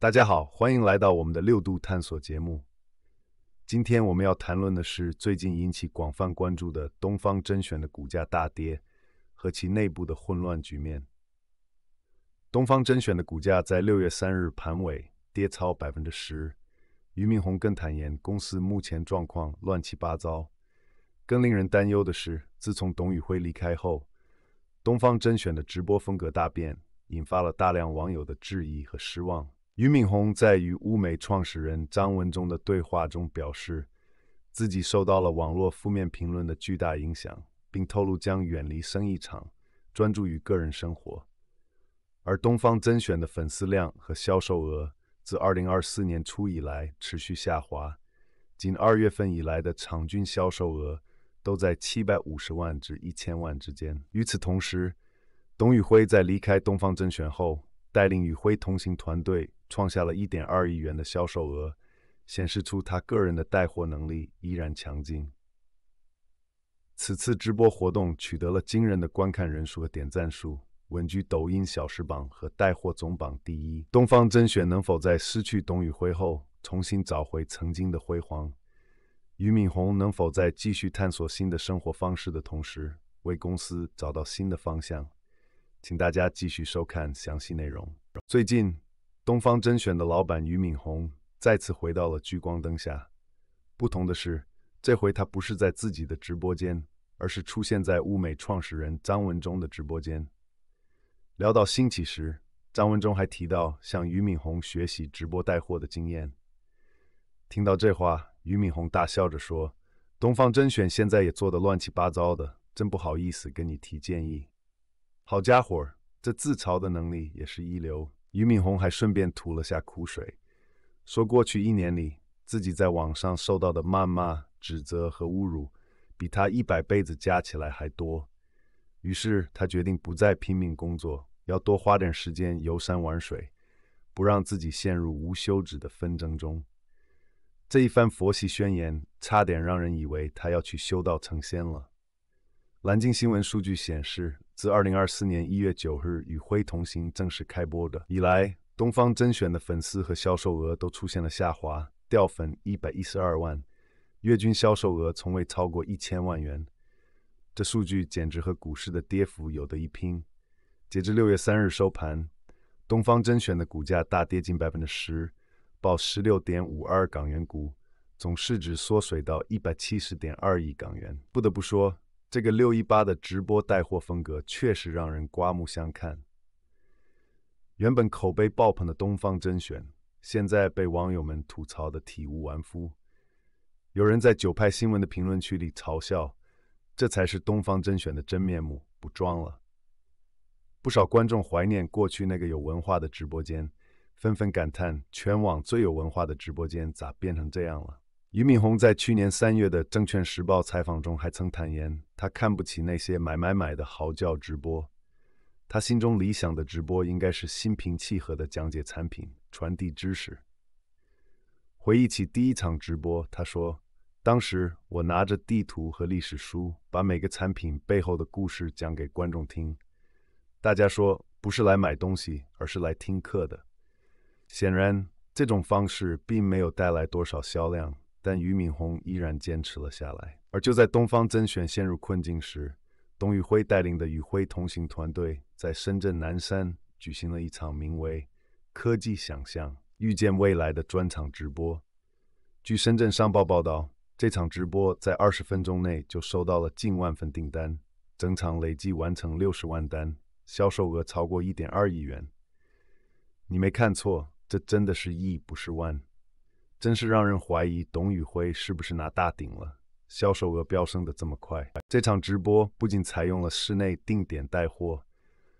大家好，欢迎来到我们的六度探索节目。今天我们要谈论的是最近引起广泛关注的东方甄选的股价大跌和其内部的混乱局面。东方甄选的股价在六月三日盘尾跌超百分之十，俞敏洪更坦言公司目前状况乱七八糟。更令人担忧的是，自从董宇辉离开后，东方甄选的直播风格大变，引发了大量网友的质疑和失望。俞敏洪在与物美创始人张文中的对话中表示，自己受到了网络负面评论的巨大影响，并透露将远离生意场，专注于个人生活。而东方甄选的粉丝量和销售额自2024年初以来持续下滑，仅二月份以来的场均销售额都在750万至1000万之间。与此同时，董宇辉在离开东方甄选后。带领宇辉同行团队创下了一点二亿元的销售额，显示出他个人的带货能力依然强劲。此次直播活动取得了惊人的观看人数和点赞数，稳居抖音小时榜和带货总榜第一。东方甄选能否在失去董宇辉后重新找回曾经的辉煌？俞敏洪能否在继续探索新的生活方式的同时，为公司找到新的方向？请大家继续收看详细内容。最近，东方甄选的老板俞敏洪再次回到了聚光灯下。不同的是，这回他不是在自己的直播间，而是出现在物美创始人张文中的直播间。聊到兴起时，张文中还提到向俞敏洪学习直播带货的经验。听到这话，俞敏洪大笑着说：“东方甄选现在也做得乱七八糟的，真不好意思跟你提建议。”好家伙，这自嘲的能力也是一流。俞敏洪还顺便吐了下苦水，说过去一年里，自己在网上受到的谩骂、指责和侮辱，比他一百辈子加起来还多。于是他决定不再拼命工作，要多花点时间游山玩水，不让自己陷入无休止的纷争中。这一番佛系宣言，差点让人以为他要去修道成仙了。蓝鲸新闻数据显示。自二零二四年一月九日《与辉同行》正式开播的以来，东方甄选的粉丝和销售额都出现了下滑，掉粉一百一十二万，月均销售额从未超过一千万元。这数据简直和股市的跌幅有得一拼。截至六月三日收盘，东方甄选的股价大跌近百分之十，报十六点五二港元，股总市值缩水到一百七十点二亿港元。不得不说。这个六一八的直播带货风格确实让人刮目相看。原本口碑爆棚的东方甄选，现在被网友们吐槽的体无完肤。有人在九派新闻的评论区里嘲笑：“这才是东方甄选的真面目，不装了。”不少观众怀念过去那个有文化的直播间，纷纷感叹：“全网最有文化的直播间咋变成这样了？”俞敏洪在去年三月的《证券时报》采访中还曾坦言，他看不起那些“买买买的”嚎叫直播。他心中理想的直播应该是心平气和地讲解产品、传递知识。回忆起第一场直播，他说：“当时我拿着地图和历史书，把每个产品背后的故事讲给观众听。大家说不是来买东西，而是来听课的。显然，这种方式并没有带来多少销量。”但俞敏洪依然坚持了下来。而就在东方甄选陷入困境时，董宇辉带领的“宇辉同行”团队在深圳南山举行了一场名为“科技想象，预见未来”的专场直播。据《深圳商报》报道，这场直播在二十分钟内就收到了近万份订单，整场累计完成六十万单，销售额超过一点二亿元。你没看错，这真的是亿，不是万。真是让人怀疑董宇辉是不是拿大顶了，销售额飙升的这么快。这场直播不仅采用了室内定点带货，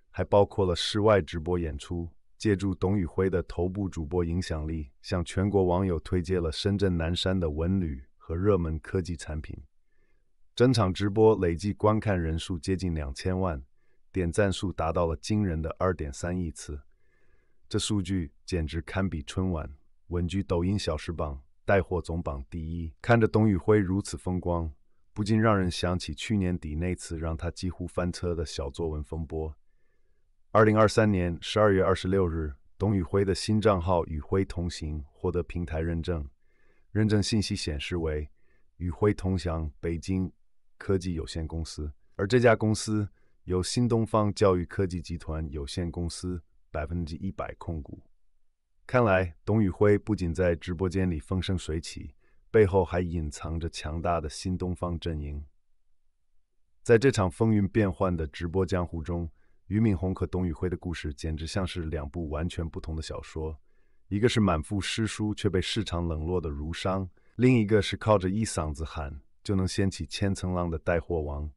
还包括了室外直播演出。借助董宇辉的头部主播影响力，向全国网友推介了深圳南山的文旅和热门科技产品。整场直播累计观看人数接近两千万，点赞数达到了惊人的二点三亿次，这数据简直堪比春晚。稳居抖音小时榜带货总榜第一。看着董宇辉如此风光，不禁让人想起去年底那次让他几乎翻车的小作文风波。二零二三年十二月二十六日，董宇辉的新账号“宇辉同行”获得平台认证，认证信息显示为“宇辉同享北京科技有限公司”，而这家公司由新东方教育科技集团有限公司百分之一百控股。看来，董宇辉不仅在直播间里风生水起，背后还隐藏着强大的新东方阵营。在这场风云变幻的直播江湖中，俞敏洪和董宇辉的故事简直像是两部完全不同的小说：一个是满腹诗书却被市场冷落的儒商，另一个是靠着一嗓子喊就能掀起千层浪的带货王。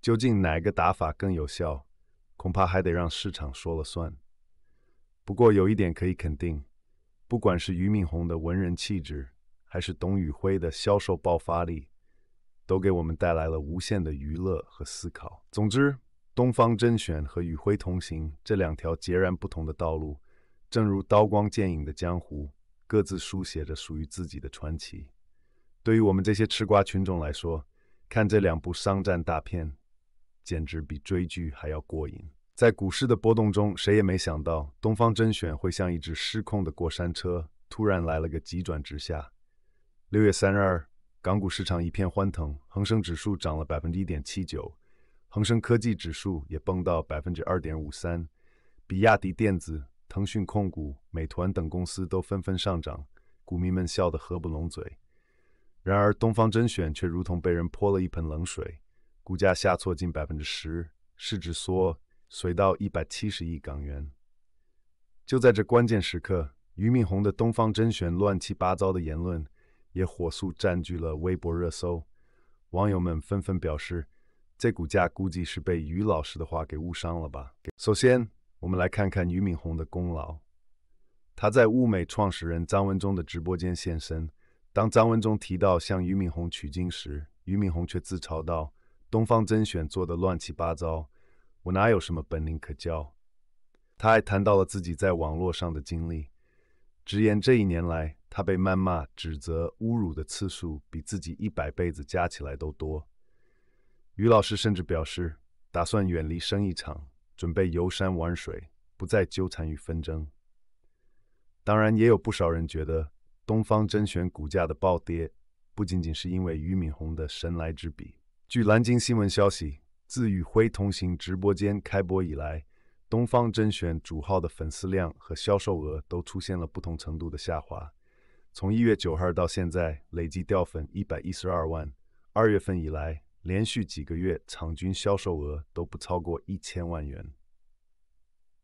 究竟哪个打法更有效？恐怕还得让市场说了算。不过有一点可以肯定，不管是俞敏洪的文人气质，还是董宇辉的销售爆发力，都给我们带来了无限的娱乐和思考。总之，东方甄选和宇辉同行这两条截然不同的道路，正如刀光剑影的江湖，各自书写着属于自己的传奇。对于我们这些吃瓜群众来说，看这两部商战大片，简直比追剧还要过瘾。在股市的波动中，谁也没想到东方甄选会像一只失控的过山车，突然来了个急转直下。六月三日，港股市场一片欢腾，恒生指数涨了百分之一点七九，恒生科技指数也蹦到百分之二点五三，比亚迪电子、腾讯控股、美团等公司都纷纷上涨，股民们笑得合不拢嘴。然而，东方甄选却如同被人泼了一盆冷水，股价下挫近百分之十，市值缩。水到一百七十亿港元。就在这关键时刻，俞敏洪的东方甄选乱七八糟的言论也火速占据了微博热搜。网友们纷纷表示，这股价估计是被俞老师的话给误伤了吧。首先，我们来看看俞敏洪的功劳。他在物美创始人张文中的直播间现身，当张文中提到向俞敏洪取经时，俞敏洪却自嘲道：“东方甄选做的乱七八糟。”我哪有什么本领可教？他还谈到了自己在网络上的经历，直言这一年来，他被谩骂、指责、侮辱的次数比自己一百辈子加起来都多。于老师甚至表示，打算远离生意场，准备游山玩水，不再纠缠于纷争。当然，也有不少人觉得，东方甄选股价的暴跌，不仅仅是因为俞敏洪的神来之笔。据南京新闻消息。自与辉同行直播间开播以来，东方甄选主号的粉丝量和销售额都出现了不同程度的下滑。从一月九号到现在，累计掉粉一百一十二万。二月份以来，连续几个月，场均销售额都不超过一千万元。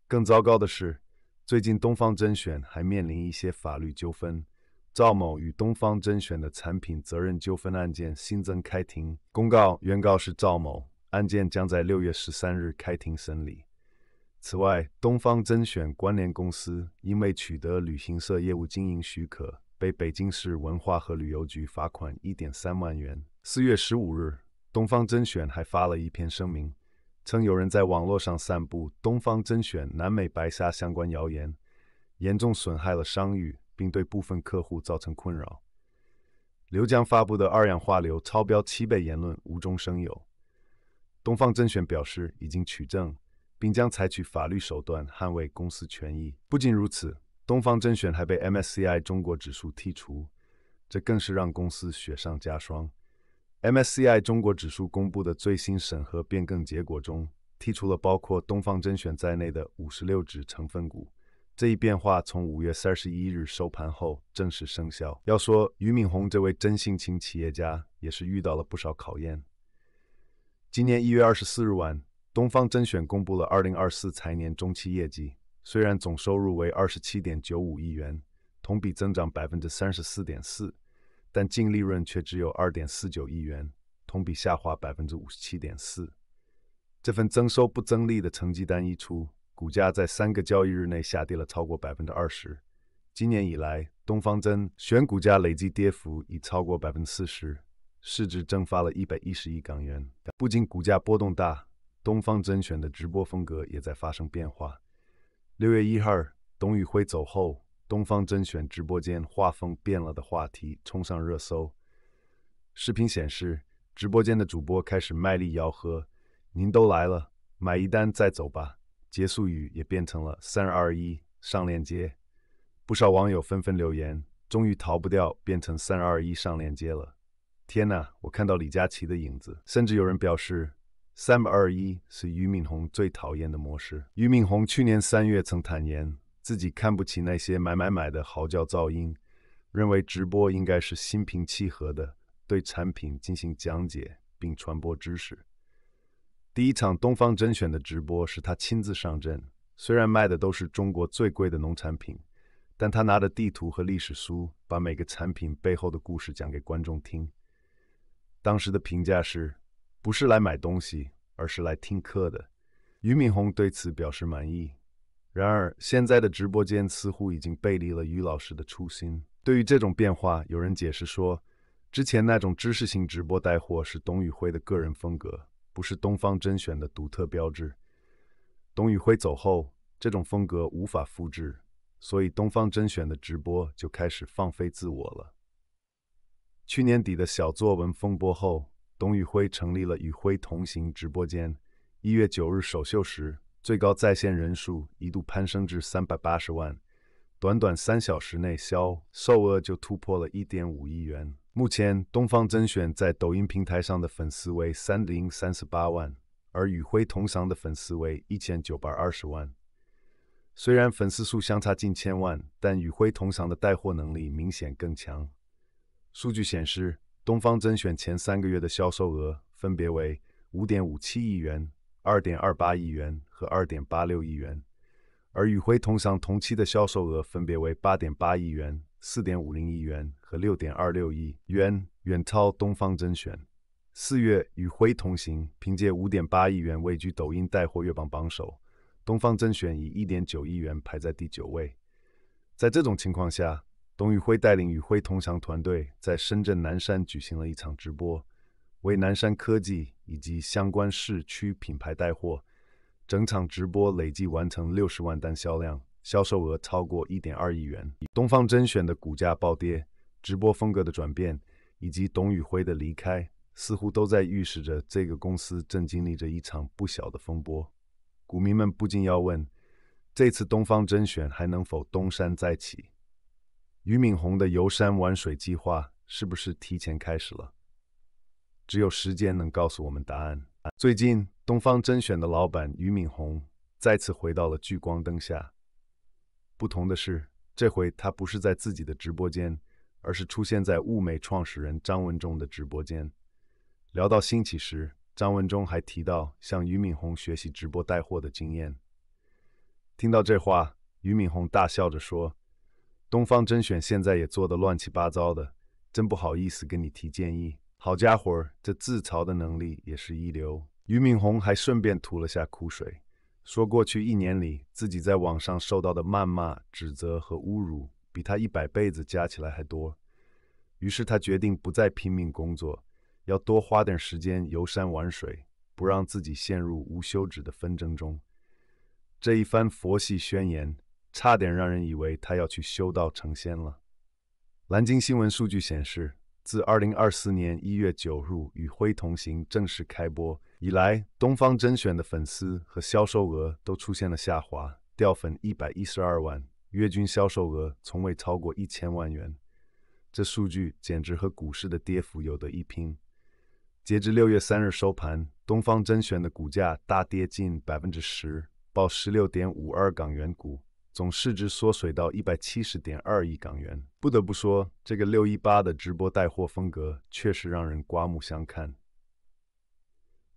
更糟糕的是，最近东方甄选还面临一些法律纠纷。赵某与东方甄选的产品责任纠纷案件新增开庭公告，原告是赵某。案件将在六月十三日开庭审理。此外，东方甄选关联公司因未取得旅行社业务经营许可，被北京市文化和旅游局罚款一点三万元。四月十五日，东方甄选还发了一篇声明，称有人在网络上散布东方甄选南美白虾相关谣言，严重损害了商誉，并对部分客户造成困扰。刘江发布的二氧化硫超标七倍言论无中生有。东方甄选表示已经取证，并将采取法律手段捍卫公司权益。不仅如此，东方甄选还被 MSCI 中国指数剔除，这更是让公司雪上加霜。MSCI 中国指数公布的最新审核变更结果中，剔除了包括东方甄选在内的五十六只成分股。这一变化从五月三十一日收盘后正式生效。要说俞敏洪这位真性情企业家，也是遇到了不少考验。今年一月二十四日晚，东方甄选公布了二零二四财年中期业绩。虽然总收入为二十七点九五亿元，同比增长百分之三十四点四，但净利润却只有二点四九亿元，同比下滑百分之五十七点四。这份增收不增利的成绩单一出，股价在三个交易日内下跌了超过百分之二十。今年以来，东方甄选股价累计跌幅已超过百分之四十。市值蒸发了一百一十亿港元，不仅股价波动大，东方甄选的直播风格也在发生变化。六月一号，董宇辉走后，东方甄选直播间画风变了的话题冲上热搜。视频显示，直播间的主播开始卖力吆喝：“您都来了，买一单再走吧。”结束语也变成了“三二一，上链接”。不少网友纷纷留言：“终于逃不掉，变成三二一上链接了。”天呐！我看到李佳琦的影子，甚至有人表示“三二一”是俞敏洪最讨厌的模式。俞敏洪去年三月曾坦言，自己看不起那些“买买买的”嚎叫噪音，认为直播应该是心平气和的，对产品进行讲解并传播知识。第一场东方甄选的直播是他亲自上阵，虽然卖的都是中国最贵的农产品，但他拿着地图和历史书，把每个产品背后的故事讲给观众听。当时的评价是，不是来买东西，而是来听课的。俞敏洪对此表示满意。然而，现在的直播间似乎已经背离了俞老师的初心。对于这种变化，有人解释说，之前那种知识性直播带货是董宇辉的个人风格，不是东方甄选的独特标志。董宇辉走后，这种风格无法复制，所以东方甄选的直播就开始放飞自我了。去年底的小作文风波后，董宇辉成立了“宇辉同行”直播间。一月九日首秀时，最高在线人数一度攀升至三百八十万，短短三小时内销售额就突破了一点五亿元。目前，东方甄选在抖音平台上的粉丝为三零三十八万，而“宇辉同行”的粉丝为一千九百二十万。虽然粉丝数相差近千万，但“宇辉同行”的带货能力明显更强。数据显示，东方甄选前三个月的销售额分别为五点五七亿元、二点二八亿元和二点八六亿元，而与辉同享同期的销售额分别为八点八亿元、四点五零亿元和六点二六亿元，远超东方甄选。四月，与辉同行凭借五点八亿元位居抖音带货月榜榜首，东方甄选以一点九亿元排在第九位。在这种情况下，董宇辉带领宇辉同祥团队在深圳南山举行了一场直播，为南山科技以及相关市区品牌带货。整场直播累计完成六十万单销量，销售额超过一点二亿元。东方甄选的股价暴跌、直播风格的转变以及董宇辉的离开，似乎都在预示着这个公司正经历着一场不小的风波。股民们不禁要问：这次东方甄选还能否东山再起？俞敏洪的游山玩水计划是不是提前开始了？只有时间能告诉我们答案。最近，东方甄选的老板俞敏洪再次回到了聚光灯下。不同的是，这回他不是在自己的直播间，而是出现在物美创始人张文中的直播间。聊到兴起时，张文中还提到向俞敏洪学习直播带货的经验。听到这话，俞敏洪大笑着说。东方甄选现在也做得乱七八糟的，真不好意思跟你提建议。好家伙，这自嘲的能力也是一流。俞敏洪还顺便吐了下苦水，说过去一年里自己在网上受到的谩骂、指责和侮辱，比他一百辈子加起来还多。于是他决定不再拼命工作，要多花点时间游山玩水，不让自己陷入无休止的纷争中。这一番佛系宣言。差点让人以为他要去修道成仙了。南京新闻数据显示，自2024年1月9日《与辉同行》正式开播以来，东方甄选的粉丝和销售额都出现了下滑，掉粉112万，月均销售额从未超过1000万元。这数据简直和股市的跌幅有得一拼。截至6月3日收盘，东方甄选的股价大跌近10%，报16.52港元股。总市值缩水到一百七十点二亿港元。不得不说，这个六一八的直播带货风格确实让人刮目相看。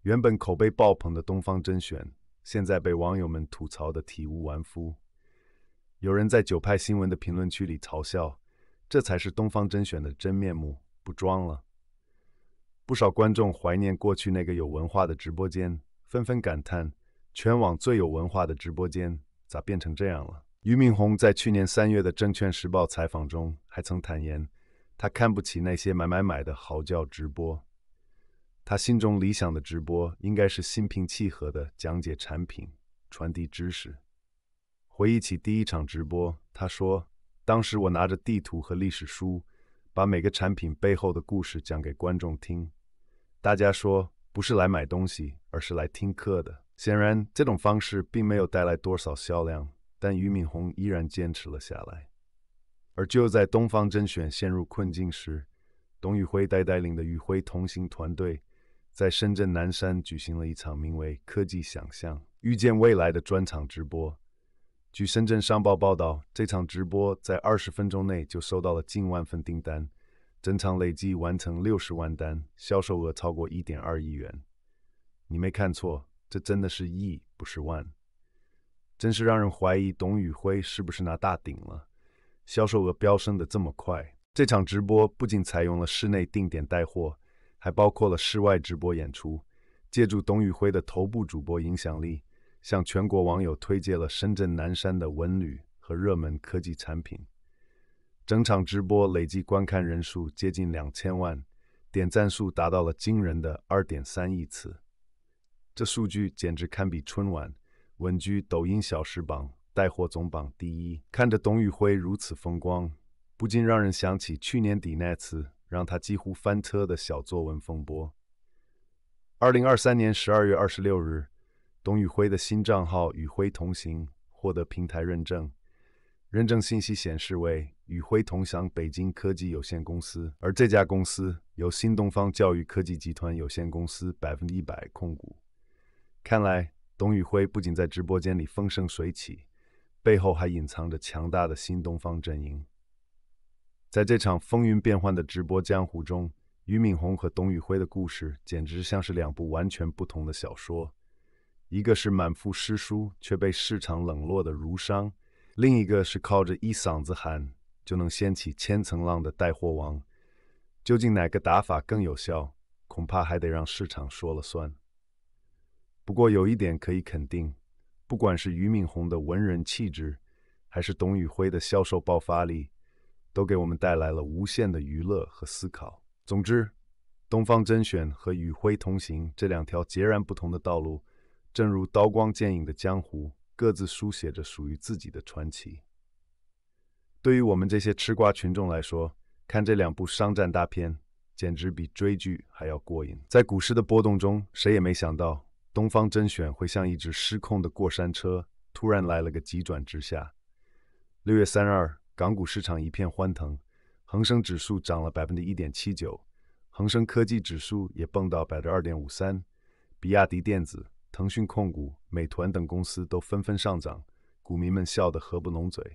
原本口碑爆棚的东方甄选，现在被网友们吐槽的体无完肤。有人在九派新闻的评论区里嘲笑：“这才是东方甄选的真面目，不装了。”不少观众怀念过去那个有文化的直播间，纷纷感叹：“全网最有文化的直播间咋变成这样了？”俞敏洪在去年三月的《证券时报》采访中还曾坦言，他看不起那些买买买的嚎叫直播。他心中理想的直播应该是心平气和地讲解产品、传递知识。回忆起第一场直播，他说：“当时我拿着地图和历史书，把每个产品背后的故事讲给观众听。大家说不是来买东西，而是来听课的。显然，这种方式并没有带来多少销量。”但俞敏洪依然坚持了下来。而就在东方甄选陷入困境时，董宇辉带带领的宇辉同行团队，在深圳南山举行了一场名为“科技想象，预见未来”的专场直播。据深圳商报报道，这场直播在二十分钟内就收到了近万份订单，整场累计完成六十万单，销售额超过一点二亿元。你没看错，这真的是亿，不是万。真是让人怀疑董宇辉是不是拿大顶了，销售额飙升的这么快。这场直播不仅采用了室内定点带货，还包括了室外直播演出，借助董宇辉的头部主播影响力，向全国网友推介了深圳南山的文旅和热门科技产品。整场直播累计观看人数接近两千万，点赞数达到了惊人的二点三亿次，这数据简直堪比春晚。稳居抖音小时榜带货总榜第一，看着董宇辉如此风光，不禁让人想起去年底那次让他几乎翻车的小作文风波。二零二三年十二月二十六日，董宇辉的新账号“宇辉同行”获得平台认证，认证信息显示为“宇辉同享北京科技有限公司”，而这家公司由新东方教育科技集团有限公司百分之一百控股。看来。董宇辉不仅在直播间里风生水起，背后还隐藏着强大的新东方阵营。在这场风云变幻的直播江湖中，俞敏洪和董宇辉的故事简直像是两部完全不同的小说。一个是满腹诗书却被市场冷落的儒商，另一个是靠着一嗓子喊就能掀起千层浪的带货王。究竟哪个打法更有效，恐怕还得让市场说了算。不过有一点可以肯定，不管是俞敏洪的文人气质，还是董宇辉的销售爆发力，都给我们带来了无限的娱乐和思考。总之，东方甄选和与辉同行这两条截然不同的道路，正如刀光剑影的江湖，各自书写着属于自己的传奇。对于我们这些吃瓜群众来说，看这两部商战大片，简直比追剧还要过瘾。在股市的波动中，谁也没想到。东方甄选会像一只失控的过山车，突然来了个急转直下。六月三日，港股市场一片欢腾，恒生指数涨了百分之一点七九，恒生科技指数也蹦到百分之二点五三。比亚迪电子、腾讯控股、美团等公司都纷纷上涨，股民们笑得合不拢嘴。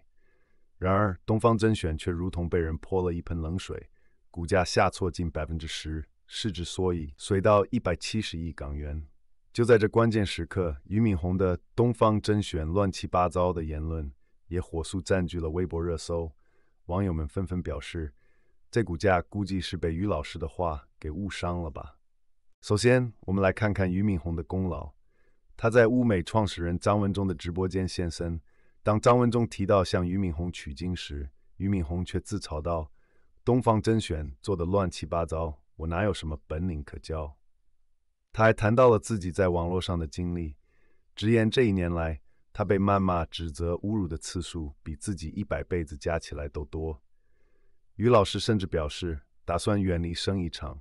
然而，东方甄选却如同被人泼了一盆冷水，股价下挫近百分之十，市值缩影水到一百七十亿港元。就在这关键时刻，俞敏洪的“东方甄选乱七八糟”的言论也火速占据了微博热搜，网友们纷纷表示：“这股价估计是被俞老师的话给误伤了吧？”首先，我们来看看俞敏洪的功劳。他在物美创始人张文中的直播间现身，当张文中提到向俞敏洪取经时，俞敏洪却自嘲道：“东方甄选做的乱七八糟，我哪有什么本领可教？”他还谈到了自己在网络上的经历，直言这一年来，他被谩骂、指责、侮辱的次数比自己一百辈子加起来都多。于老师甚至表示，打算远离生意场，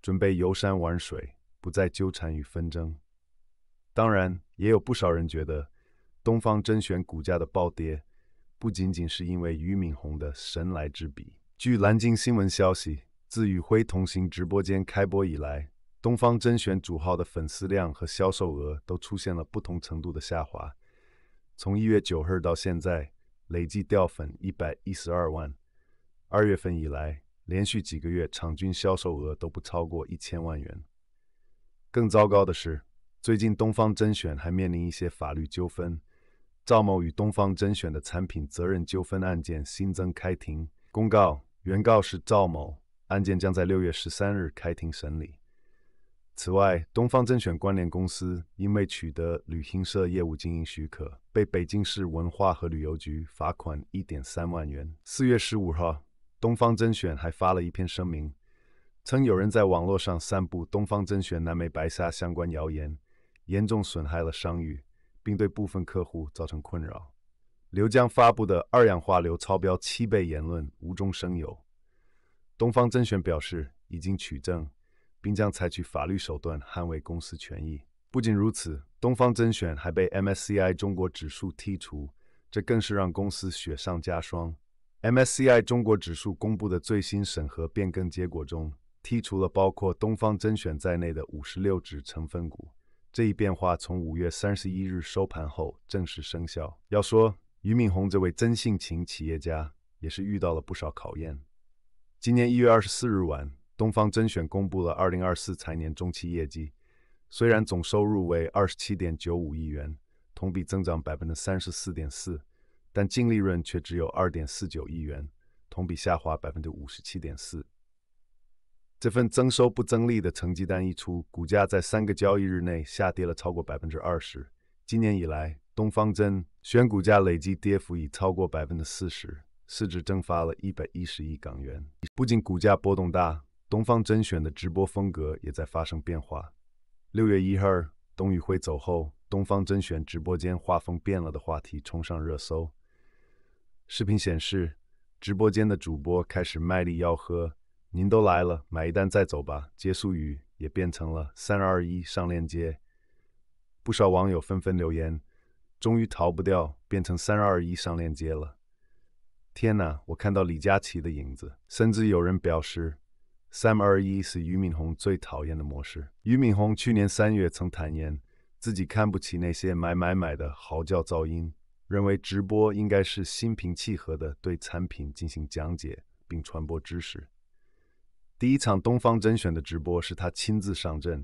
准备游山玩水，不再纠缠与纷争。当然，也有不少人觉得，东方甄选股价的暴跌，不仅仅是因为俞敏洪的神来之笔。据南京新闻消息，自“与辉同行”直播间开播以来，东方甄选主号的粉丝量和销售额都出现了不同程度的下滑。从一月九号到现在，累计掉粉一百一十二万。二月份以来，连续几个月，场均销售额都不超过一千万元。更糟糕的是，最近东方甄选还面临一些法律纠纷。赵某与东方甄选的产品责任纠纷案件新增开庭公告，原告是赵某，案件将在六月十三日开庭审理。此外，东方甄选关联公司因为取得旅行社业务经营许可，被北京市文化和旅游局罚款一点三万元。四月十五号，东方甄选还发了一篇声明，称有人在网络上散布东方甄选南美白沙相关谣言，严重损害了商誉，并对部分客户造成困扰。刘江发布的二氧化硫超标七倍言论无中生有，东方甄选表示已经取证。并将采取法律手段捍卫公司权益。不仅如此，东方甄选还被 MSCI 中国指数剔除，这更是让公司雪上加霜。MSCI 中国指数公布的最新审核变更结果中，剔除了包括东方甄选在内的五十六只成分股。这一变化从五月三十一日收盘后正式生效。要说俞敏洪这位真性情企业家，也是遇到了不少考验。今年一月二十四日晚。东方甄选公布了2024财年中期业绩，虽然总收入为27.95亿元，同比增长34.4%，但净利润却只有2.49亿元，同比下滑57.4%。这份增收不增利的成绩单一出，股价在三个交易日内下跌了超过20%。今年以来，东方甄选股价累计跌幅已超过40%，市值蒸发了110亿港元。不仅股价波动大，东方甄选的直播风格也在发生变化。六月一号，董宇辉走后，东方甄选直播间画风变了的话题冲上热搜。视频显示，直播间的主播开始卖力吆喝：“您都来了，买一单再走吧。”结束语也变成了“三二一，上链接”。不少网友纷纷留言：“终于逃不掉，变成三二一上链接了！”天哪，我看到李佳琦的影子。甚至有人表示。三二一，是俞敏洪最讨厌的模式。俞敏洪去年三月曾坦言，自己看不起那些买买买的嚎叫噪音，认为直播应该是心平气和的对产品进行讲解，并传播知识。第一场东方甄选的直播是他亲自上阵，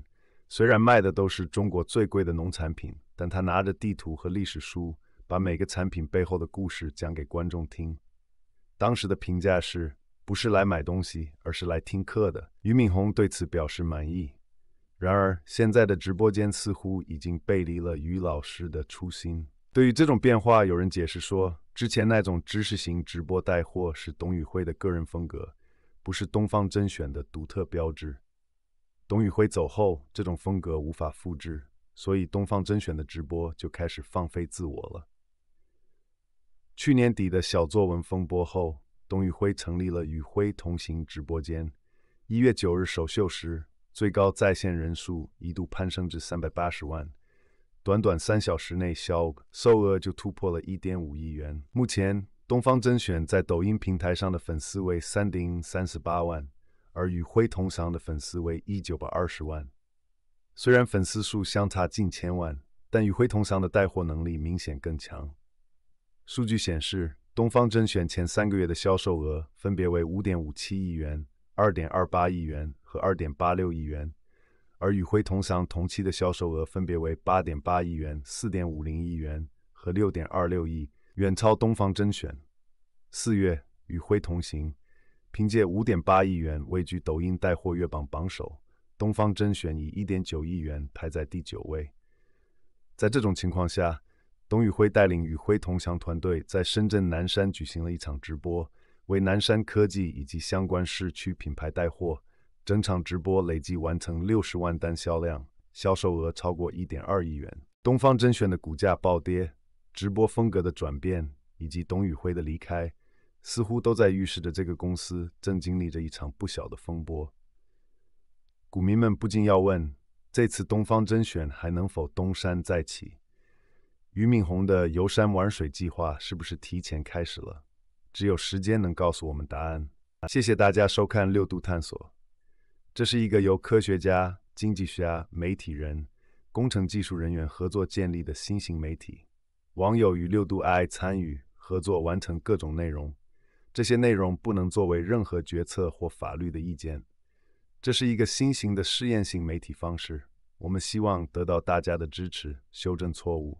虽然卖的都是中国最贵的农产品，但他拿着地图和历史书，把每个产品背后的故事讲给观众听。当时的评价是。不是来买东西，而是来听课的。俞敏洪对此表示满意。然而，现在的直播间似乎已经背离了俞老师的初心。对于这种变化，有人解释说，之前那种知识型直播带货是董宇辉的个人风格，不是东方甄选的独特标志。董宇辉走后，这种风格无法复制，所以东方甄选的直播就开始放飞自我了。去年底的小作文风波后。董宇辉成立了“宇辉同行”直播间，一月九日首秀时，最高在线人数一度攀升至三百八十万，短短三小时内销售额就突破了一点五亿元。目前，东方甄选在抖音平台上的粉丝为三零三十八万，而“宇辉同行”的粉丝为一九百二十万。虽然粉丝数相差近千万，但“宇辉同行”的带货能力明显更强。数据显示。东方甄选前三个月的销售额分别为五点五七亿元、二点二八亿元和二点八六亿元，而与辉同祥同期的销售额分别为八点八亿元、四点五零亿元和六点二六亿，远超东方甄选。四月，与辉同行凭借五点八亿元位居抖音带货月榜榜首，东方甄选以一点九亿元排在第九位。在这种情况下，董宇辉带领宇辉同祥团队在深圳南山举行了一场直播，为南山科技以及相关市区品牌带货。整场直播累计完成六十万单销量，销售额超过一点二亿元。东方甄选的股价暴跌、直播风格的转变以及董宇辉的离开，似乎都在预示着这个公司正经历着一场不小的风波。股民们不禁要问：这次东方甄选还能否东山再起？俞敏洪的游山玩水计划是不是提前开始了？只有时间能告诉我们答案。谢谢大家收看六度探索。这是一个由科学家、经济学家、媒体人、工程技术人员合作建立的新型媒体。网友与六度爱 i 参与合作完成各种内容。这些内容不能作为任何决策或法律的意见。这是一个新型的试验性媒体方式。我们希望得到大家的支持，修正错误。